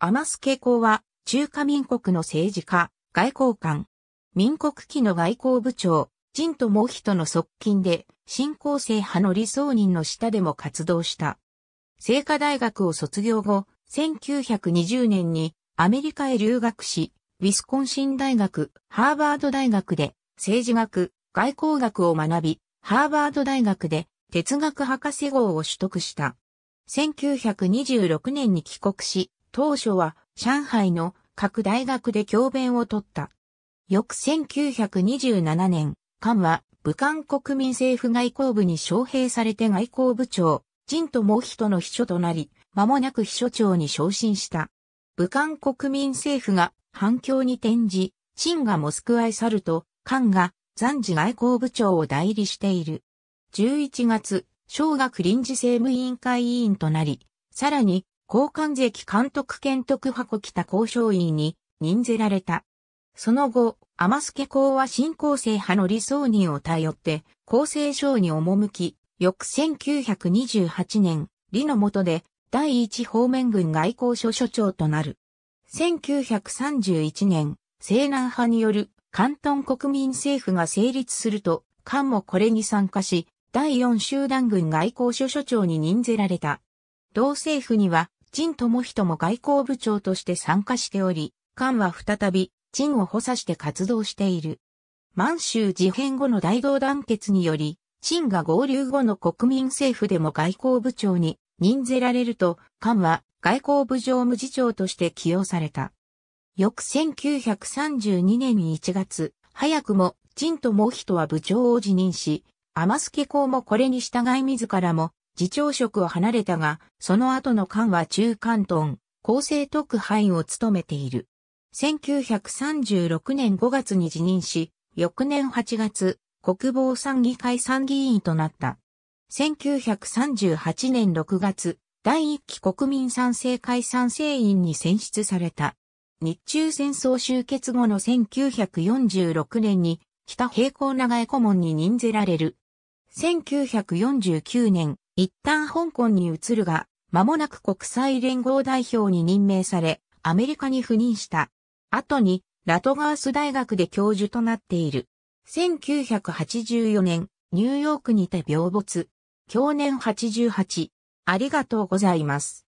アマス傾向は、中華民国の政治家、外交官、民国期の外交部長、陳と毛人の側近で、新興制派の理想人の下でも活動した。聖火大学を卒業後、1920年にアメリカへ留学し、ウィスコンシン大学、ハーバード大学で政治学、外交学を学び、ハーバード大学で哲学博士号を取得した。1926年に帰国し、当初は上海の各大学で教鞭を取った。翌1927年、漢は武漢国民政府外交部に招聘されて外交部長、陳と毛人の秘書となり、間もなく秘書長に昇進した。武漢国民政府が反響に転じ、陳がモスクワへ去ると、漢が暫時外交部長を代理している。11月、小学臨時政務委員会委員となり、さらに高関関監督兼派箱北交渉員に任ぜられた。その後、天助公は新構成派の理想人を頼って、厚生省に赴き、翌1928年、李の下で、第一方面軍外交所所長となる。1931年、西南派による関東国民政府が成立すると、官もこれに参加し、第四集団軍外交所所長に任ぜられた。同政府には、陳智人も外交部長として参加しており、官は再び、陳を補佐して活動している。満州事変後の大同団結により、陳が合流後の国民政府でも外交部長に任ぜられると、官は外交部常務次長として起用された。翌1932年1月、早くも陳智人は部長を辞任し、天助公もこれに従い自らも次長職を離れたが、その後の官は中関東、厚生特派員を務めている。1936年5月に辞任し、翌年8月、国防参議会参議院となった。1938年6月、第1期国民賛成会賛成員に選出された。日中戦争終結後の1946年に北平行長江顧問に任ぜられる。1949年、一旦香港に移るが、間もなく国際連合代表に任命され、アメリカに赴任した。後に、ラトガース大学で教授となっている。1984年、ニューヨークにて病没。去年88。ありがとうございます。